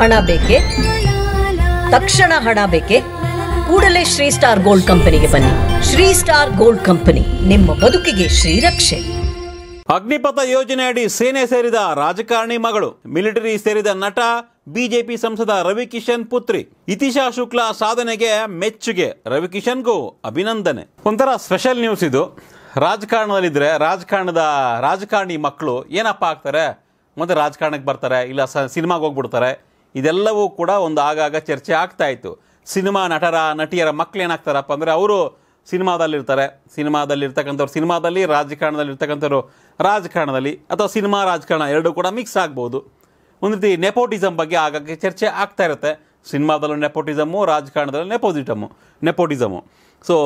ಹಣ ಬೇಕೆ ತಕ್ಷಣ ಹಣ ಬೇಕೆ ಕೂಡಲೇ ಶ್ರೀ ಸ್ಟಾರ್ ಗೋಲ್ಡ್ ಕಂಪನಿಗೆ ಬನ್ನಿ ಶ್ರೀ ಸ್ಟಾರ್ ಗೋಲ್ಡ್ ಕಂಪನಿ ನಿಮ್ಮ ಬದುಕಿಗೆ ಶ್ರೀರಕ್ಷೆ ಅಗ್ನಿಪಥ ಯೋಜನೆಯಡಿ ಸೇನೆ ಸೇರಿದ ರಾಜಕಾರಣಿ ಮಗಳು ಮಿಲಿಟರಿ ಸೇರಿದ ನಟ ಬಿಜೆಪಿ ಸಂಸದ ರವಿಕಿಶನ್ ಪುತ್ರಿ ಇತಿಶಾ ಶುಕ್ಲಾ ಸಾಧನೆಗೆ ಮೆಚ್ಚುಗೆ ರವಿಕಿಶನ್ಗೂ ಅಭಿನಂದನೆ ಒಂಥರ ಸ್ಪೆಷಲ್ ನ್ಯೂಸ್ ಇದು ರಾಜಕಾರಣದಲ್ಲಿದ್ದರೆ ರಾಜಕಾರಣದ ರಾಜಕಾರಣಿ ಮಕ್ಕಳು ಏನಪ್ಪ ಆಗ್ತಾರೆ ಮತ್ತೆ ರಾಜಕಾರಣಕ್ಕೆ ಬರ್ತಾರೆ ಇಲ್ಲ ಸಿನಿಮಾಗೆ ಹೋಗ್ಬಿಡ್ತಾರೆ ಇದೆಲ್ಲವೂ ಕೂಡ ಒಂದು ಆಗಾಗ ಚರ್ಚೆ ಆಗ್ತಾ ಇತ್ತು ಸಿನಿಮಾ ನಟರ ನಟಿಯರ ಮಕ್ಕಳು ಏನಾಗ್ತಾರಪ್ಪ ಅಂದರೆ ಅವರು ಸಿನಿಮಾದಲ್ಲಿರ್ತಾರೆ ಸಿನಿಮಾದಲ್ಲಿರ್ತಕ್ಕಂಥವ್ರು ಸಿನಿಮಾದಲ್ಲಿ ರಾಜಕಾರಣದಲ್ಲಿರ್ತಕ್ಕಂಥವ್ರು ರಾಜಕಾರಣದಲ್ಲಿ ಅಥವಾ ಸಿನಿಮಾ ರಾಜಕಾರಣ ಎರಡೂ ಕೂಡ ಮಿಕ್ಸ್ ಆಗ್ಬೋದು ಒಂದು ರೀತಿ ನೆಪೋಟಿಸಮ್ ಬಗ್ಗೆ ಆಗಾಗ ಚರ್ಚೆ ಆಗ್ತಾ ಇರುತ್ತೆ ಸಿನಿಮಾದಲ್ಲೂ ನೆಪೋಟಿಸಮು ರಾಜಕಾರಣದಲ್ಲಿ ನೆಪೋಸಿಟಮು ನೆಪೋಟಿಸಮು ಸೊ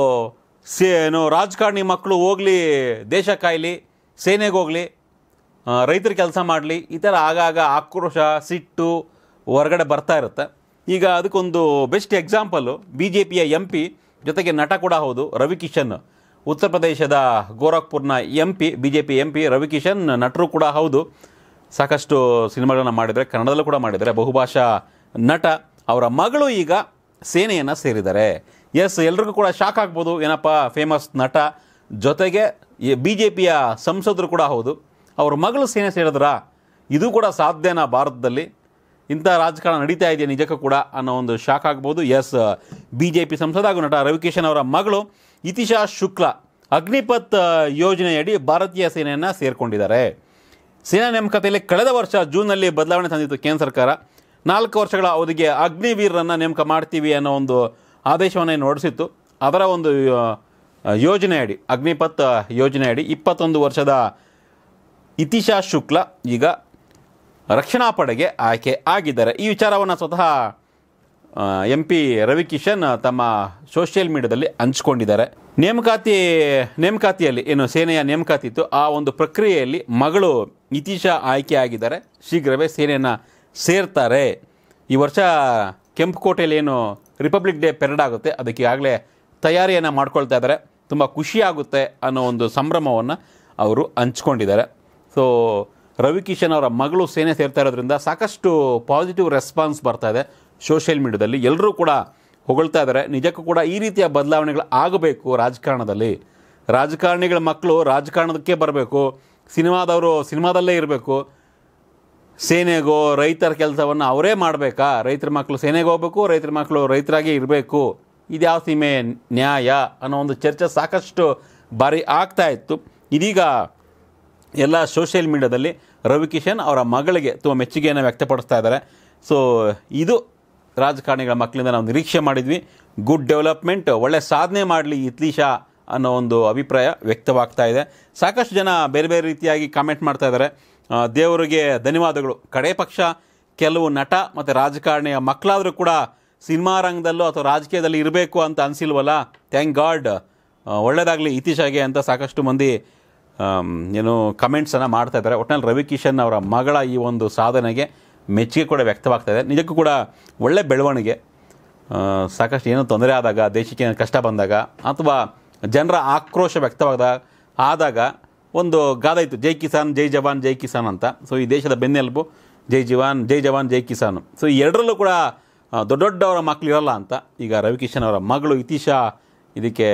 ಸೇನು ರಾಜಕಾರಣಿ ಮಕ್ಕಳು ಹೋಗಲಿ ದೇಶ ಕಾಯಲಿ ಸೇನೆಗೆ ಹೋಗಲಿ ರೈತರ ಕೆಲಸ ಮಾಡಲಿ ಈ ಥರ ಆಗಾಗ ಆಕ್ರೋಶ ಸಿಟ್ಟು ಹೊರಗಡೆ ಬರ್ತಾ ಇರುತ್ತೆ ಈಗ ಅದಕ್ಕೊಂದು ಬೆಸ್ಟ್ ಎಕ್ಸಾಂಪಲ್ಲು ಬಿ ಜೆ ಪಿಯ ಎಂ ಪಿ ಜೊತೆಗೆ ನಟ ಕೂಡ ಹೌದು ರವಿಕಿಶನ್ ಉತ್ತರ ಪ್ರದೇಶದ ಗೋರಖ್ಪುರ್ನ M P B J P M P Ravikishan ನಟರು ಕೂಡ ಹೌದು ಸಾಕಷ್ಟು ಸಿನಿಮಾಗಳನ್ನ ಮಾಡಿದರೆ ಕನ್ನಡದಲ್ಲೂ ಕೂಡ ಮಾಡಿದ್ದಾರೆ ಬಹುಭಾಷಾ ನಟ ಅವರ ಮಗಳು ಈಗ ಸೇನೆಯನ್ನು ಸೇರಿದ್ದಾರೆ ಎಸ್ ಎಲ್ರಿಗೂ ಕೂಡ ಶಾಕ್ ಆಗ್ಬೋದು ಏನಪ್ಪ ಫೇಮಸ್ ನಟ ಜೊತೆಗೆ ಬಿ ಜೆ ಪಿಯ ಸಂಸದರು ಕೂಡ ಹೌದು ಅವ್ರ ಮಗಳು ಸೇನೆ ಸೇರಿದ್ರಾ ಇದು ಕೂಡ ಸಾಧ್ಯನಾ ಭಾರತದಲ್ಲಿ ಇಂಥ ರಾಜಕಾರಣ ನಡೀತಾ ಇದೆಯಾ ನಿಜಕ್ಕೂ ಕೂಡ ಅನ್ನೋ ಒಂದು ಶಾಕ್ ಆಗ್ಬೋದು yes B uh, J P ಸಂಸದ ಹಾಗೂ ನಟ ರವಿಕಿಶನ್ ಅವರ ಮಗಳು ಇತಿಶಾ ಶುಕ್ಲಾ ಅಗ್ನಿಪಥ್ uh, ಯೋಜನೆಯಡಿ ಭಾರತೀಯ ಸೇನೆಯನ್ನು ಸೇರಿಕೊಂಡಿದ್ದಾರೆ ಸೇನಾ ನೇಮಕಾತಿಯಲ್ಲಿ ಕಳೆದ ವರ್ಷ ಜೂನ್ನಲ್ಲಿ ಬದಲಾವಣೆ ತಂದಿತ್ತು ಕೇಂದ್ರ ಸರ್ಕಾರ ನಾಲ್ಕು ವರ್ಷಗಳ ಅವಧಿಗೆ ಅಗ್ನಿವೀರರನ್ನು ನೇಮಕ ಮಾಡ್ತೀವಿ ಅನ್ನೋ ಒಂದು ಆದೇಶವನ್ನು ಹೊರಡಿಸಿತ್ತು ಅದರ ಒಂದು uh, ಯೋಜನೆಯಡಿ ಅಗ್ನಿಪಥ್ ಯೋಜನೆಯಡಿ ಇಪ್ಪತ್ತೊಂದು ವರ್ಷದ ಇತಿಶಾ ಶುಕ್ಲ ಈಗ ರಕ್ಷಣಾ ಪಡೆಗೆ ಆಯ್ಕೆ ಆಗಿದ್ದಾರೆ ಈ ವಿಚಾರವನ್ನು ಸ್ವತಃ ಎಂ ಪಿ ರವಿಕಿಶನ್ ತಮ್ಮ ಸೋಷಿಯಲ್ ಮೀಡಿಯಾದಲ್ಲಿ ಹಂಚ್ಕೊಂಡಿದ್ದಾರೆ ನೇಮಕಾತಿ ನೇಮಕಾತಿಯಲ್ಲಿ ಏನು ಸೇನೆಯ ನೇಮಕಾತಿ ಇತ್ತು ಆ ಒಂದು ಪ್ರಕ್ರಿಯೆಯಲ್ಲಿ ಮಗಳು ನಿತೀಶಾ ಆಯ್ಕೆ ಆಗಿದ್ದಾರೆ ಶೀಘ್ರವೇ ಸೇನೆಯನ್ನು ಸೇರ್ತಾರೆ ಈ ವರ್ಷ ಕೆಂಪುಕೋಟೆಯಲ್ಲಿ ಏನು ರಿಪಬ್ಲಿಕ್ ಡೇ ಪೆರೇಡ್ ಆಗುತ್ತೆ ಅದಕ್ಕೆ ಆಗಲೇ ತಯಾರಿಯನ್ನು ಮಾಡ್ಕೊಳ್ತಾ ಇದ್ದಾರೆ ತುಂಬ ಖುಷಿಯಾಗುತ್ತೆ ಅನ್ನೋ ಒಂದು ಸಂಭ್ರಮವನ್ನು ಅವರು ಹಂಚ್ಕೊಂಡಿದ್ದಾರೆ ಸೊ ರವಿಕಿಶನ್ ಅವರ ಮಗಳು ಸೇನೆ ಸೇರ್ತಾ ಇರೋದ್ರಿಂದ ಸಾಕಷ್ಟು ಪಾಸಿಟಿವ್ ರೆಸ್ಪಾನ್ಸ್ ಬರ್ತಾ ಇದೆ ಸೋಷಿಯಲ್ ಮೀಡಿಯಾದಲ್ಲಿ ಎಲ್ಲರೂ ಕೂಡ ಹೊಗಳ್ತಾ ಇದ್ದಾರೆ ನಿಜಕ್ಕೂ ಕೂಡ ಈ ರೀತಿಯ ಬದಲಾವಣೆಗಳು ಆಗಬೇಕು ರಾಜಕಾರಣದಲ್ಲಿ ರಾಜಕಾರಣಿಗಳ ಮಕ್ಕಳು ರಾಜಕಾರಣಕ್ಕೆ ಬರಬೇಕು ಸಿನಿಮಾದವರು ಸಿನಿಮಾದಲ್ಲೇ ಇರಬೇಕು ಸೇನೆಗೋ ರೈತರ ಕೆಲಸವನ್ನು ಅವರೇ ಮಾಡಬೇಕಾ ರೈತರ ಮಕ್ಕಳು ಸೇನೆಗೆ ಹೋಗಬೇಕು ರೈತರ ಮಕ್ಕಳು ರೈತರಾಗಿ ಇರಬೇಕು ಇದ್ಯಾವ ಸೀಮೆ ನ್ಯಾಯ ಅನ್ನೋ ಒಂದು ಚರ್ಚೆ ಸಾಕಷ್ಟು ಬಾರಿ ಆಗ್ತಾ ಇತ್ತು ಇದೀಗ ಎಲ್ಲ ಸೋಷಿಯಲ್ ಮೀಡಿಯಾದಲ್ಲಿ ರವಿ ಕಿಶನ್ ಅವರ ಮಗಳಿಗೆ ತುಂಬ ಮೆಚ್ಚುಗೆಯನ್ನು ವ್ಯಕ್ತಪಡಿಸ್ತಾ ಇದ್ದಾರೆ ಸೊ ಇದು ರಾಜಕಾರಣಿಗಳ ಮಕ್ಕಳಿಂದ ನಾವು ನಿರೀಕ್ಷೆ ಮಾಡಿದ್ವಿ ಗುಡ್ ಡೆವಲಪ್ಮೆಂಟ್ ಒಳ್ಳೆ ಸಾಧನೆ ಮಾಡಲಿ ಇತ್ಲೀಶಾ ಅನ್ನೋ ಒಂದು ಅಭಿಪ್ರಾಯ ವ್ಯಕ್ತವಾಗ್ತಾ ಇದೆ ಸಾಕಷ್ಟು ಜನ ಬೇರೆ ಬೇರೆ ರೀತಿಯಾಗಿ ಕಾಮೆಂಟ್ ಮಾಡ್ತಾ ಇದ್ದಾರೆ ದೇವರಿಗೆ ಧನ್ಯವಾದಗಳು ಕಡೆ ಪಕ್ಷ ಕೆಲವು ನಟ ಮತ್ತು ರಾಜಕಾರಣಿಯ ಮಕ್ಕಳಾದರೂ ಕೂಡ ಸಿನಿಮಾ ರಂಗದಲ್ಲೋ ಅಥವಾ ರಾಜಕೀಯದಲ್ಲಿ ಇರಬೇಕು ಅಂತ ಅನಿಸಿಲ್ವಲ್ಲ ಥ್ಯಾಂಕ್ ಗಾಡ್ ಒಳ್ಳೆಯದಾಗಲಿ ಇತೀಶಾಗೆ ಅಂತ ಸಾಕಷ್ಟು ಮಂದಿ ಏನು ಕಮೆಂಟ್ಸನ್ನು ಮಾಡ್ತಾ ಇದ್ದಾರೆ ಒಟ್ಟಿನಲ್ಲಿ ರವಿಕಿಶನ್ ಅವರ ಮಗಳ ಈ ಒಂದು ಸಾಧನೆಗೆ ಮೆಚ್ಚುಗೆ ಕೂಡ ವ್ಯಕ್ತವಾಗ್ತಾ ಇದೆ ನಿಜಕ್ಕೂ ಕೂಡ ಒಳ್ಳೆ ಬೆಳವಣಿಗೆ ಸಾಕಷ್ಟು ಏನೋ ತೊಂದರೆ ಆದಾಗ ದೇಶಕ್ಕೆ ಕಷ್ಟ ಬಂದಾಗ ಅಥವಾ ಜನರ ಆಕ್ರೋಶ ವ್ಯಕ್ತವಾದಾಗ ಆದಾಗ ಒಂದು ಇತ್ತು ಜೈ ಕಿಸಾನ್ ಜೈ ಜವಾನ್ ಜೈ ಕಿಸಾನ್ ಅಂತ ಸೊ ಈ ದೇಶದ ಬೆನ್ನೆಲುಬು ಜೈ ಜವಾನ್ ಜೈ ಜವಾನ್ ಜೈ ಕಿಸಾನ್ ಸೊ ಈ ಎರಡರಲ್ಲೂ ಕೂಡ ದೊಡ್ಡ ದೊಡ್ಡವರ ಮಕ್ಕಳು ಇರಲ್ಲ ಅಂತ ಈಗ ರವಿಕಿಶನ್ ಅವರ ಮಗಳು ಇತೀಶಾ ಇದಕ್ಕೆ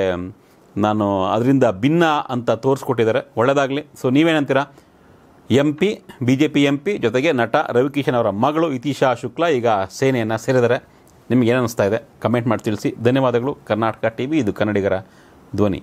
ನಾನು ಅದರಿಂದ ಭಿನ್ನ ಅಂತ ತೋರಿಸ್ಕೊಟ್ಟಿದ್ದಾರೆ ಒಳ್ಳೆಯದಾಗಲಿ ಸೊ ನೀವೇನಂತೀರಾ M P B J P M P ಜೊತೆಗೆ ನಟ ರವಿಕಿಶನ್ ಅವರ ಮಗಳು ಇತೀಶಾ ಶುಕ್ಲಾ ಈಗ ಸೇನೆಯನ್ನು ಸೇರಿದ್ದಾರೆ ನಿಮಗೆ ಇದೆ ಕಮೆಂಟ್ ಮಾಡಿ ತಿಳಿಸಿ ಧನ್ಯವಾದಗಳು ಕರ್ನಾಟಕ ಟಿ ವಿ ಇದು ಕನ್ನಡಿಗರ ಧ್ವನಿ